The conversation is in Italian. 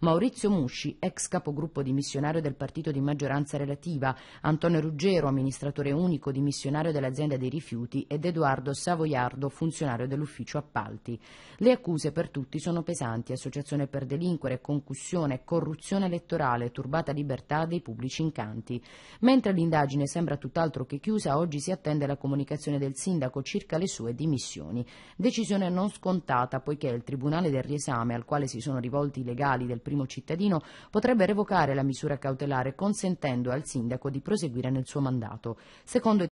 Maurizio Musci, ex capogruppo dimissionario del partito di maggioranza relativa, Antonio Ruggero, amministratore unico dimissionario dell'azienda dei rifiuti ed Edoardo Savoiardo, funzionario dell'ufficio appalti. Le accuse per tutti sono pesanti, associazione per delinquere, concussione, corruzione elettorale, turbata libertà dei pubblici incanti. Mentre l'indagine sembra tutt'altro che chiusa, oggi si attende la comunicazione del sindaco circa le sue dimissioni. Decisione non scontata, poiché il Tribunale del riesame, al quale si sono rivolti i legali legali del primo cittadino potrebbe revocare la misura cautelare consentendo al sindaco di proseguire nel suo mandato. Secondo